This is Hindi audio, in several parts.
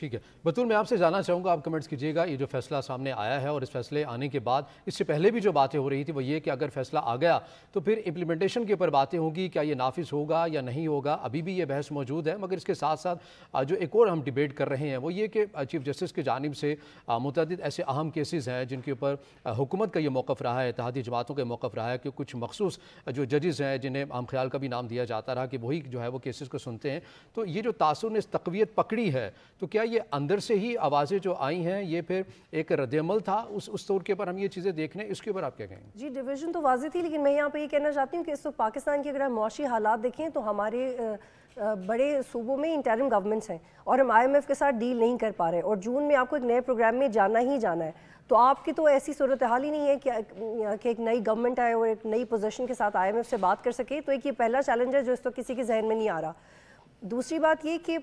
ठीक है बतूल मैं आपसे जानना चाहूँगा आप कमेंट्स कीजिएगा ये जो फैसला सामने आया है और इस फैसले आने के बाद इससे पहले भी जो बातें हो रही थी वो ये कि अगर फैसला आ गया तो फिर इम्प्लीमेंटेशन के ऊपर बातें होंगी क्या ये नाफिस होगा या नहीं होगा अभी भी ये बहस मौजूद है मगर इसके साथ साथ जो एक और हम डिबेट कर रहे हैं वो ये कि चीफ जस्टिस की जानब से मुतद ऐसे अहम केसेज़ हैं जिनके ऊपर हुकूमत का ये मौक़ रहा है इतिहादी जमातों का मौक़ रहा है कि कुछ मखसूस जो जजेज़ हैं जिन्हें आम ख्याल का भी नाम दिया जाता रहा कि वही जो है वो केसेज़ को सुनते हैं तो ये जो तासर ने इस तकवीत पकड़ी है तो क्या है ये अंदर से ही आवाज़ें जो आई हैं ये फिर एक रद्दमल था उस उस तौर के ऊपर हम ये चीज़ें देख रहे हैं इसके ऊपर आप क्या कहेंगे जी डिवीज़न तो वाजी थी लेकिन मैं यहाँ पर ये कहना चाहती हूँ कि इस वक्त तो पाकिस्तान की अगर हम मुशी हालात देखें तो हमारे बड़े सूबों में इंटरम गवर्नमेंट्स हैं और हम आईएमएफ के साथ डील नहीं कर पा रहे और जून में आपको एक नए प्रोग्राम में जाना ही जाना है तो आपकी तो ऐसी सूरत हाल ही नहीं है कि, कि एक नई गवर्नमेंट आए और एक नई पोजीशन के साथ आईएमएफ से बात कर सके तो एक ये पहला चैलेंज है जो इस तो किसी के जहन में नहीं आ रहा दूसरी बात ये कि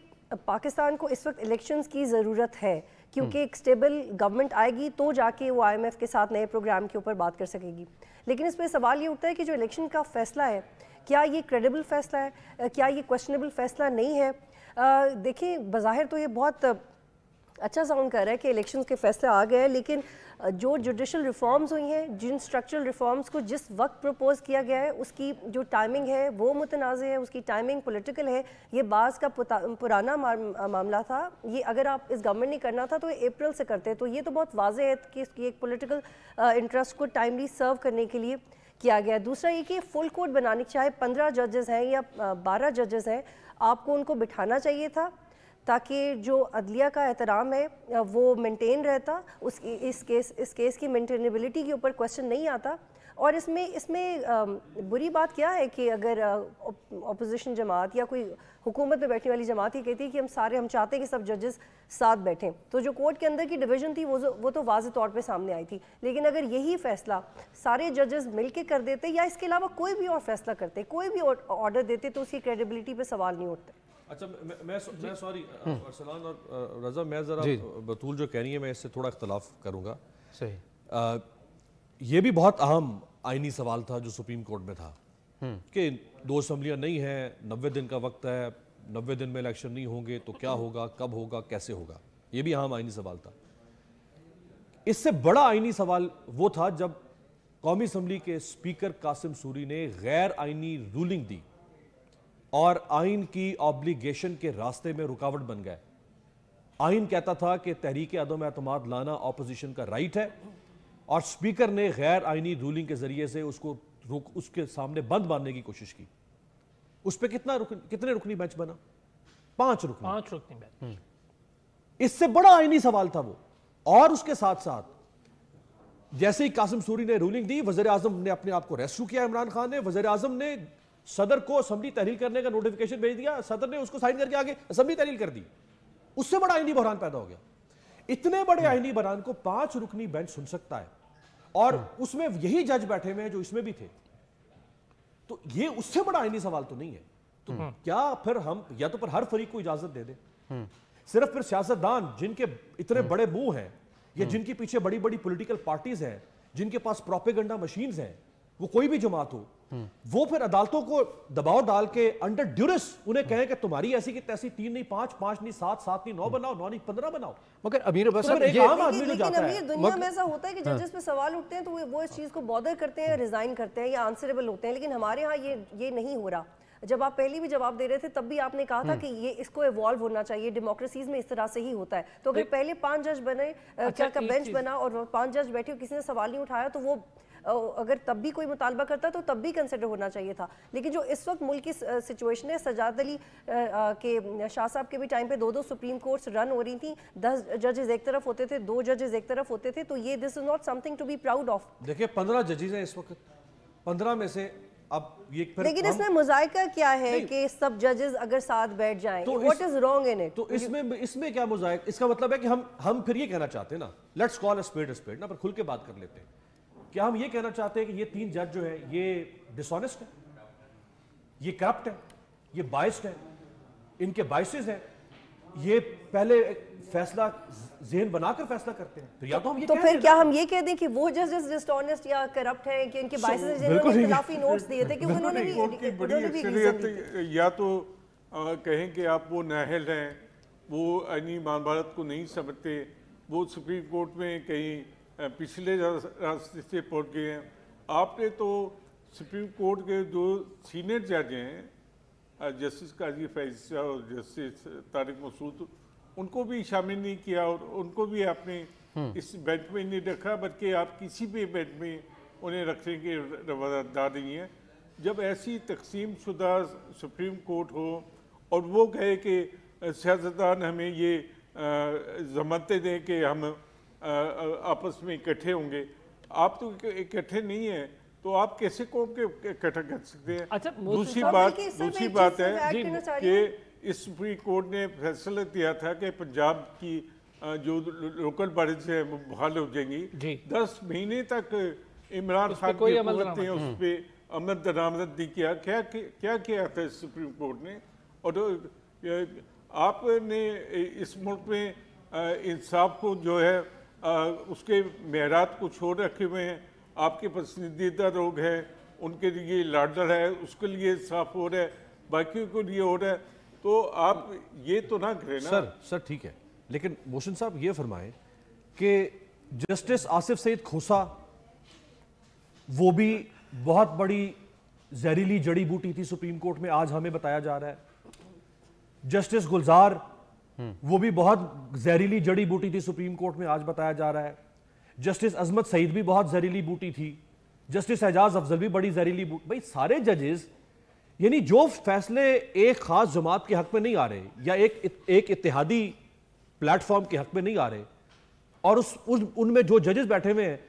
पाकिस्तान को इस वक्त इलेक्शंस की ज़रूरत है क्योंकि एक स्टेबल गवर्नमेंट आएगी तो जाके वो आईएमएफ के साथ नए प्रोग्राम के ऊपर बात कर सकेगी लेकिन इस पर सवाल ये उठता है कि जो इलेक्शन का फैसला है क्या ये क्रेडिबल फैसला है क्या ये क्वेश्चनेबल फैसला नहीं है देखिए बाहिर तो ये बहुत अच्छा साउंड कर रहा है कि इलेक्शन के फैसले आ गए हैं लेकिन जो जुडिशल रिफॉर्म्स हुई हैं जिन स्ट्रक्चरल रिफॉर्म्स को जिस वक्त प्रपोज किया गया है उसकी जो टाइमिंग है वो मुतनाज़ है उसकी टाइमिंग पॉलिटिकल है ये बाज़ का पुराना मामला था ये अगर आप इस गवर्नमेंट ने करना था तो अप्रैल से करते तो ये तो बहुत वाज है कि इसकी एक पोलिटिकल इंटरेस्ट को टाइमली सर्व करने के लिए किया गया दूसरा ये कि फुल कोर्ट बनाने चाहे पंद्रह जजेस हैं या बारह जजेस हैं आपको उनको बिठाना चाहिए था ताकि जो अदलिया का एहतराम है वो मेंटेन रहता उस इस केस इस केस की मेंटेनेबिलिटी के ऊपर क्वेश्चन नहीं आता और इसमें इसमें बुरी बात क्या है कि अगर अपोजिशन जमात या कोई हुकूमत में बैठने वाली जमात ही कहती है कि हम सारे हम चाहते हैं कि सब जजेस साथ बैठें तो जो कोर्ट के अंदर की डिवीजन थी वो वो तो वाज तौर पे सामने आई थी लेकिन अगर यही फैसला सारे जजेस मिल के कर देते या इसके अलावा कोई भी और फैसला करते कोई भी ऑर्डर देते तो उसकी क्रेडिबिलिटी पर सवाल नहीं उठता अच्छा मैं मैं, मैं सॉरी हम्म। अरसलान और रजा मैं ज़रा बतूल जो कह रही है मैं इससे थोड़ा इख्तलाफ करूंगा सही आ, ये भी बहुत अहम आइनी सवाल था जो सुप्रीम कोर्ट में था हम्म। कि दो असम्बलियाँ नहीं हैं नब्बे दिन का वक्त है नब्बे दिन में इलेक्शन नहीं होंगे तो क्या होगा कब होगा कैसे होगा ये भी अहम आइनी सवाल था इससे बड़ा आइनी सवाल वो था जब कौमी असम्बली के स्पीकर कासिम सूरी ने गैर आइनी रूलिंग दी और आइन की ऑब्लिगेशन के रास्ते में रुकावट बन गए आइन कहता था कि तहरीक अदम एतम लाना अपोजिशन का राइट है और स्पीकर ने गैर आइनी रूलिंग के जरिए से उसको रुक उसके सामने बंद मारने की कोशिश की उस पर कितना रुक, कितने रुकनी बेंच बना पांच रुकनी पांच रुकनी बेंच हम्म। इससे बड़ा आइनी सवाल था वो और उसके साथ साथ जैसे ही कासिम सूरी ने रूलिंग दी वजर आजम ने अपने आप को रेस्क्यू किया इमरान खान ने वजर आजम ने सदर को असम्बली तहरील करने का नोटिफिकेशन भेज दिया सदर ने उसको साइन करके आगे असम्बली तहरील कर दी उससे बड़ा आईनी बहरान पैदा हो गया इतने बड़े आईनी बहरान को पांच रुकनी बेंच सुन सकता है और उसमें यही जज बैठे हुए हैं जो इसमें भी थे तो ये उससे बड़ा आईनी सवाल तो नहीं है तो हम्म। क्या फिर हम या तो फिर हर फरीक को इजाजत दे दें हम्म। सिर्फ फिर सियासतदान जिनके इतने हम्म। बड़े मुंह हैं या जिनके पीछे बड़ी बड़ी पॉलिटिकल पार्टीज हैं जिनके पास प्रोपेगेंडा मशीन्स हैं वो कोई भी जमात हो वो फिर अदालतों को दबाव डाल के अंडर ड्यूरस उन्हें कहें कि तुम्हारी ऐसी की तैसी तीन नहीं पांच पांच नहीं सात सात नहीं नौ बनाओ नौ नहीं पंद्रह बनाओ मगर अमीर बस तो एक आम आदमी जो जाता है दुनिया में ऐसा होता है कि जजेस हाँ। पे सवाल उठते हैं तो वो इस चीज को बॉदर करते हैं रिजाइन करते हैं या आंसरेबल होते हैं लेकिन हमारे यहाँ ये ये नहीं हो रहा जब आप पहले भी जवाब दे रहे थे तब भी आपने कहा था हम्म। कि ये इसको इवॉल्व होना चाहिए डेमोक्रेसीज में इस तरह से ही होता है तो अगर पहले पांच जज बने अच्छा, का बेंच बना और पांच जज बैठे किसी ने सवाल नहीं उठाया तो वो अगर तब भी कोई मुतालबा करता तो तब भी कंसिडर होना चाहिए था लेकिन जो इस वक्त मुल्क की सिचुएशन है सजाद अली के शाह साहब के भी टाइम पर दो दो सुप्रीम कोर्ट्स रन हो रही थी दस जजेज एक तरफ होते थे दो जजेज एक तरफ होते थे तो ये this is not something to be proud of देखिए पंद्रह जजेज हैं इस वक्त पंद्रह में से अब ये फिर लेकिन इसमें मुजायका क्या है कि सब जजेस अगर साथ बैठ जाएं तो what is wrong in it तो इसमें इसमें क्या मुजायका इसका मतलब है कि हम हम फिर ये कहना चाहते हैं ना let's call a spade a spade ना पर खुल के बात कर लेते हैं क्या हम ये कहना चाहते हैं कि ये तीन जज जो है ये डिसऑनेस्ट है ये करप्ट है ये बाइस्ड है इनके बाइसेस हैं ये पहले फैसला जहन बनाकर फैसला करते हैं तो या तो हम ये तो फिर क्या हम ये कह दें कि वो जजेस डिसऑनेस्ट या करप्ट हैं कि इनके बाइसेस जिन्होंने इख्तिलाफी नोट्स दिए थे कि उन्होंने भी उनकी बड़ी अक्सरियत या तो कहें कि आप वो नाहल हैं वो यानी महाभारत को नहीं समझते वो सुप्रीम कोर्ट में कहीं पिछले रास्ते से पहुंच गए हैं आपने तो सुप्रीम कोर्ट के जो सीनियर जज हैं जस्टिस काजी फैजा और जस्टिस तारिक मसूद उनको भी शामिल नहीं किया और उनको भी आपने हम्म। इस बेंच में नहीं रखा बल्कि आप किसी भी बेंच में उन्हें रखने के रवादार नहीं है जब ऐसी तकसीम शुदा सुप्रीम कोर्ट हो और वो कहे कि सियासतदान हमें ये जमानतें दें कि हम आपस में इकट्ठे होंगे आप तो इकट्ठे नहीं है तो आप कैसे कोर्ट के इकट्ठा कर सकते हैं अच्छा दूसरी बात दूसरी बात है कि इस सुप्रीम कोर्ट ने फैसला दिया था कि पंजाब की जो लोकल बॉडीज है वो बहाल हो जाएंगी दस महीने तक इमरान खान की हुकूमत उस पर अमल दरामद नहीं किया क्या क्या किया था सुप्रीम कोर्ट ने और आपने इस मुल्क में इंसाफ को जो है उसके मेहरात को छोड़ रखे हुए हैं आपके पसंदीदा लोग हैं उनके लिए लाडर है उसके लिए साफ हो रहा है बाकियों के लिए हो रहा है तो आप ये तो ना करें ना सर सर ठीक है लेकिन मोशन साहब ये फरमाएं कि जस्टिस आसिफ सईद खोसा वो भी बहुत बड़ी जहरीली जड़ी बूटी थी सुप्रीम कोर्ट में आज हमें बताया जा रहा है जस्टिस गुलजार हम्म। वो भी बहुत जहरीली जड़ी बूटी थी सुप्रीम कोर्ट में आज बताया जा रहा है जस्टिस अजमत सईद भी बहुत जहरीली बूटी थी जस्टिस एजाज अफजल भी बड़ी जहरीली बूटी भाई सारे जजेस यानी जो फैसले एक खास जमात के हक में नहीं आ रहे या एक एक इतिहादी प्लेटफॉर्म के हक में नहीं आ रहे और उस, उनमें जो जजेस बैठे हुए हैं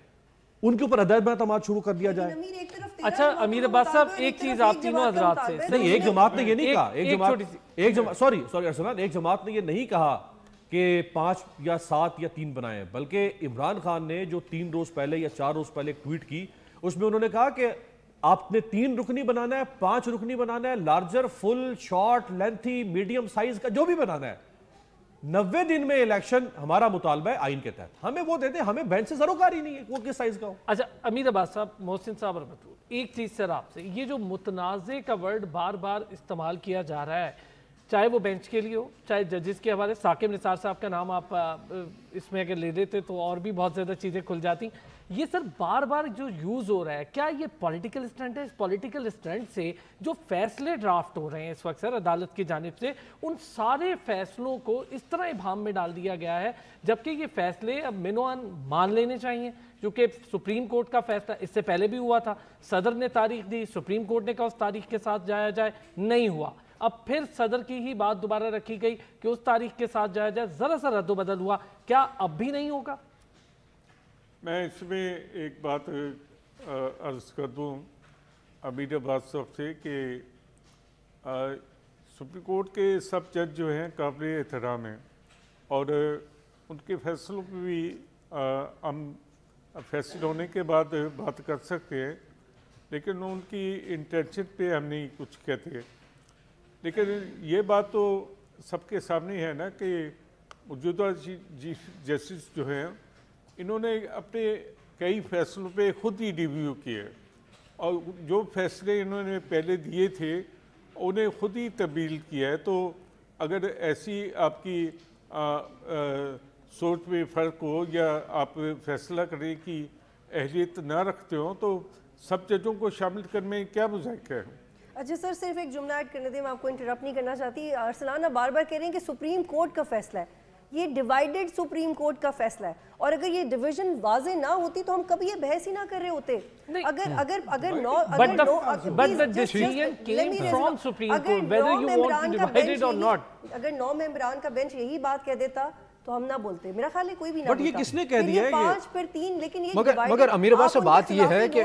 उनके ऊपर हदायत में तमाम शुरू कर दिया जाए अच्छा अमीर अब्बास साहब एक चीज आप तीनों हजरात से नहीं एक जमात ने ये नहीं कहा एक जमात एक सॉरी सॉरी अरसलान एक जमात ने ये नहीं कहा कि पांच या सात या तीन बनाए बल्कि इमरान खान ने जो तीन रोज पहले या चार रोज पहले ट्वीट की उसमें उन्होंने कहा कि आपने तीन रुकनी बनाना है पांच रुकनी बनाना है larger full short lengthy medium size का जो भी बनाना है नब्बे दिन में इलेक्शन हमारा मुतालबा है आइन के तहत हमें वो देते हमें बैंक से सरोकार ही नहीं है वो किस साइज का हो अच्छा अमीर अब्बास साहब मोहसिन साहब और मटूर एक चीज़ सर आपसे ये जो मुतनाजे का वर्ड बार बार इस्तेमाल किया जा रहा है चाहे वो बेंच के लिए हो चाहे जजेस के हमारे साकिब निसार साहब का नाम आप इसमें अगर ले देते तो और भी बहुत ज़्यादा चीज़ें खुल जाती ये सर बार बार जो यूज़ हो रहा है क्या ये पॉलिटिकल स्टंट है इस पॉलिटिकल स्टंट से जो फैसले ड्राफ्ट हो रहे हैं इस वक्त सर अदालत की जानब से उन सारे फैसलों को इस तरह इभाम में डाल दिया गया है जबकि ये फैसले अब मिनोन मान लेने चाहिए क्योंकि सुप्रीम कोर्ट का फैसला इससे पहले भी हुआ था सदर ने तारीख दी सुप्रीम कोर्ट ने कहा उस तारीख के साथ जाया जाए नहीं हुआ अब फिर सदर की ही बात दोबारा रखी गई कि उस तारीख के साथ जाया जाए ज़रा सा रद्द बदल हुआ क्या अब भी नहीं होगा मैं इसमें एक बात अर्ज कर दूँ अमीर अब्बास साहब से कि सुप्रीम कोर्ट के सब जज जो हैं काबिल एहतराम हैं और उनके फैसलों पर भी हम फैसल होने के बाद बात कर सकते हैं लेकिन उनकी इंटेंशन पे हम नहीं कुछ कहते लेकिन ये बात तो सबके सामने है ना कि मौजूदा जस्टिस जो हैं इन्होंने अपने कई फैसलों पे खुद ही रिव्यू किए और जो फैसले इन्होंने पहले दिए थे उन्हें खुद ही तब्दील किया है तो अगर ऐसी आपकी आ, आ, सोच में फ़र्क हो या आप फैसला करें कि अहलियत ना रखते हो तो सब जजों को शामिल करने में क्या मुजाक है अच्छा सर सिर्फ एक जुमला ऐड करने दें मैं आपको इंटरप्ट नहीं करना चाहती अरसलाना बार बार कह रहे हैं कि सुप्रीम कोर्ट का फैसला है ये डिवाइडेड सुप्रीम कोर्ट का फैसला है और अगर ये डिवीजन वाजे ना होती तो हम कभी ये बहस ही ना कर रहे होते hmm. अगर अगर अगर नौ अगर नौ अगर नौ मेंबरान का बेंच यही बात कह देता तो हम ना बोलते मेरा ख्याल है कोई भी ना बट ये किसने कह दिया है पांच पर तीन लेकिन ये मगर मगर अमीर अब्बास साहब बात ये है कि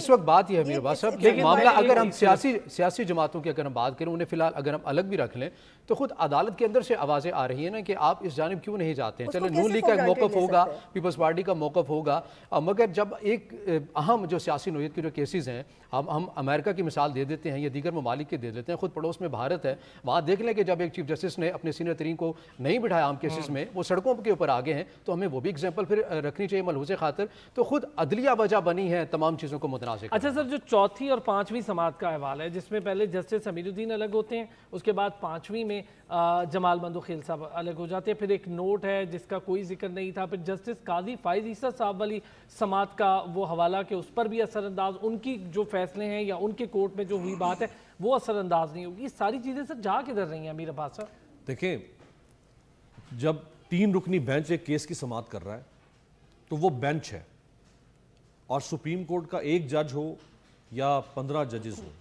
इस वक्त बात ये है अमीर अब्बास साहब कि मामला अगर हम सियासी सियासी जमातों की अगर हम बात करें उन्हें फिलहाल अगर हम अलग भी रख लें तो खुद अदालत के अंदर से आवाज़ें आ रही है ना कि आप इस जानब क्यों नहीं जाते हैं चलो नून लीग का एक मौकफ होगा पीपल्स पार्टी का मौकफ होगा मगर जब एक अहम जो सियासी नोयत के जो केसेज हैं हम हम अमेरिका की मिसाल दे देते हैं या दीगर ममालिक के दे देते हैं खुद पड़ोस में भारत है वहाँ देख लें कि जब एक चीफ जस्टिस ने अपने सीनियर तरीन को नहीं बिठाया आम केसेज हम्म। में वो वो सड़कों के ऊपर आगे हैं तो हमें वो भी एग्जाम्पल फिर रखनी चाहिए मलहूज खातर तो खुद अदलिया वजह बनी है तमाम चीज़ों को मुतनाज़ अच्छा सर जो चौथी और पाँचवीं समात का अहवाल है जिसमें पहले जस्टिस अमीरुद्दीन अलग होते हैं उसके बाद पाँचवीं में जमाल मंदो खेल साहब अलग हो जाते हैं फिर एक नोट है जिसका कोई जिक्र नहीं था फिर जस्टिस काजी फाइज ईसा साहब वाली समात का वो हवाला कि उस पर भी असरअंदाज उनकी जो फैसले हैं या उनके कोर्ट में जो हुई बात है वो असरअंदाज नहीं होगी सारी चीज़ें सर जा किधर रही हैं अमीर अब्बास साहब देखिए जब तीन रुकनी बेंच एक केस की समाप्त कर रहा है तो वो बेंच है और सुप्रीम कोर्ट का एक जज हो या पंद्रह जजेस हो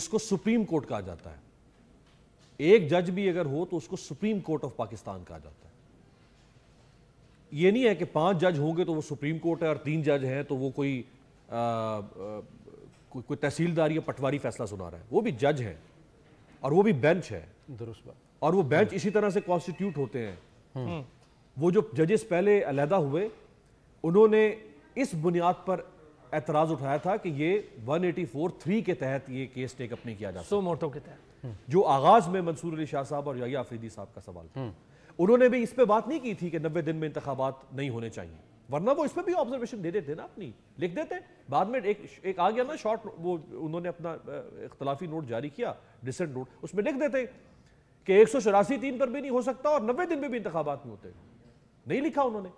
इसको सुप्रीम कोर्ट कहा जाता है एक जज भी अगर हो तो उसको सुप्रीम कोर्ट ऑफ पाकिस्तान कहा जाता है ये नहीं है कि पांच जज होंगे तो वो सुप्रीम कोर्ट है और तीन जज हैं तो वो कोई आ, आ, को, कोई तहसीलदार या पटवारी फैसला सुना रहा है वो भी जज है और वो भी बेंच है दुरुस्त बात और वो बेंच हम्म। इसी तरह से कॉन्स्टिट्यूट होते हैं हम्म। हम्म। वो जो जजेस पहले अलहदा हुए उन्होंने इस बुनियाद पर एतराज उठाया था कि ये 184 थ्री के तहत ये केस टेकअप नहीं किया जा सो मोटो के तहत जो आगाज में मंसूर अली शाह साहब और या अफरीदी साहब का सवाल था उन्होंने भी इस पर बात नहीं की थी कि नब्बे दिन में इंतबात नहीं होने चाहिए वरना वो इस पर भी ऑब्जर्वेशन दे देते ना अपनी लिख देते बाद में एक एक आ गया ना शॉर्ट वो उन्होंने अपना इख्तलाफी नोट जारी किया डिसेंट नोट उसमें लिख देते कि एक सौ चौरासी तीन पर भी नहीं हो सकता और नब्बे दिन में भी इंतबात नहीं होते नहीं लिखा उन्होंने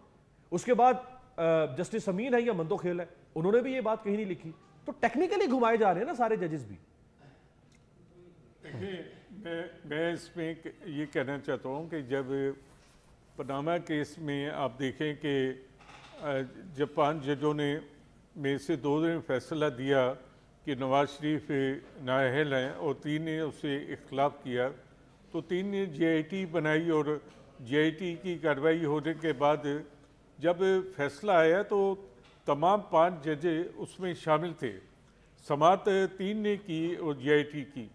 उसके बाद जस्टिस अमीन है या मंदो खेल है उन्होंने भी ये बात कहीं नहीं लिखी तो टेक्निकली घुमाए जा रहे हैं ना सारे जजेस भी देखिए मैं मैं इसमें ये कहना चाहता हूँ कि जब पनामा केस में आप देखें कि जब पांच जजों ने में से दो ने फैसला दिया कि नवाज शरीफ नाहल हैं और तीन ने उसे इख्तलाफ किया तो तीन ने जे बनाई और जे की कार्रवाई होने के बाद जब फैसला आया तो तमाम पांच जजे उसमें शामिल थे समात तीन ने की और जे की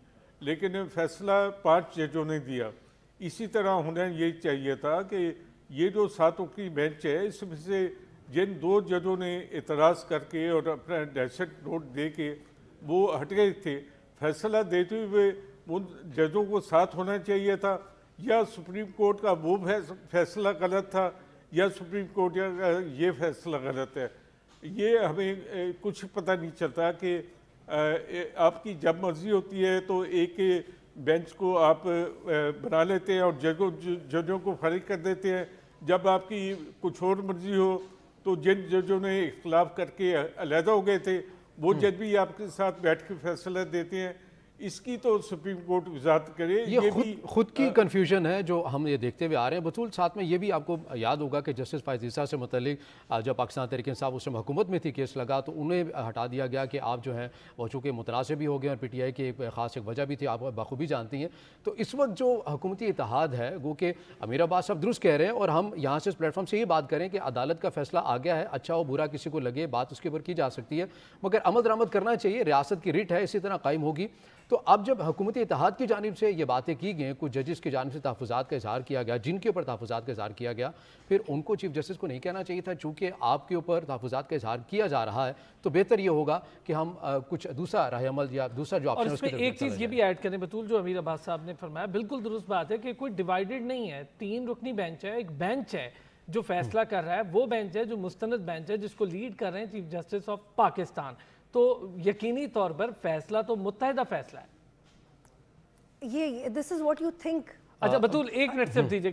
लेकिन फैसला पांच जजों ने दिया इसी तरह होना ये चाहिए था कि ये जो सातों की बेंच है इसमें से जिन दो जजों ने इतराज़ करके और अपना डेसेट नोट दे के वो हट गए थे फैसला देते हुए उन जजों को साथ होना चाहिए था या सुप्रीम कोर्ट का वो फैसला गलत था या सुप्रीम कोर्ट का ये फैसला गलत है ये हमें कुछ पता नहीं चलता कि आपकी जब मर्जी होती है तो एक बेंच को आप बना लेते हैं और जजों जजों को फारिग कर देते हैं जब आपकी कुछ और मर्जी हो तो जिन जजों ने इख्तलाफ करके अलहदा हो गए थे वो हम्म। जज भी आपके साथ बैठ के फैसला देते हैं इसकी तो सुप्रीम कोर्ट वजात करे ये, ये खुद, भी खुद की कन्फ्यूजन है जो हम ये देखते हुए आ रहे हैं बतूल साथ में ये भी आपको याद होगा कि जस्टिस फायजीसा से मतलब जब पाकिस्तान तरीके साहब उस समय हुकूमत में थी केस लगा तो उन्हें हटा दिया गया कि आप जो हैं वो चूँकि मुतनासिब भी हो गए और पी टी आई की एक ख़ास एक वजह भी थी आप बखूबी जानती हैं तो इस वक्त जो हुकूमती इतिहाद है वो कि अमीर अब्बास साहब दुरुस्त कह रहे हैं और हम यहाँ से इस प्लेटफॉर्म से ये बात करें कि अदालत का फैसला आ गया है अच्छा हो बुरा किसी को लगे बात उसके ऊपर की जा सकती है मगर आमद दरामद करना चाहिए रियासत की रिट है इसी तरह कायम होगी तो अब जब हुकूमत इतिहाद की जानब से ये बातें की गई कुछ जजेस की जानब से तहफात का इजहार किया गया जिनके ऊपर तहफात का इजहार किया गया फिर उनको चीफ जस्टिस को नहीं कहना चाहिए था चूँकि आपके ऊपर तहफात का इजहार किया जा रहा है तो बेहतर ये होगा कि हम आ, कुछ दूसरा रहमल या दूसरा जो ऑप्शन एक चीज़ ये भी ऐड करें बतूल जो अमीर अब्बास साहब ने फरमाया बिल्कुल दुरुस्त बात है कि कोई डिवाइडेड नहीं है तीन रुकनी बेंच है एक बेंच है जो फैसला हम्म। कर रहा है वो बेंच है जो मुस्तंद बेंच है जिसको लीड कर रहे हैं चीफ जस्टिस ऑफ पाकिस्तान तो यकीनी तौर पर फैसला तो मुतहदा फैसला है ये this is what you think अच्छा बतूल एक मिनट से हम्म। दीजिएगा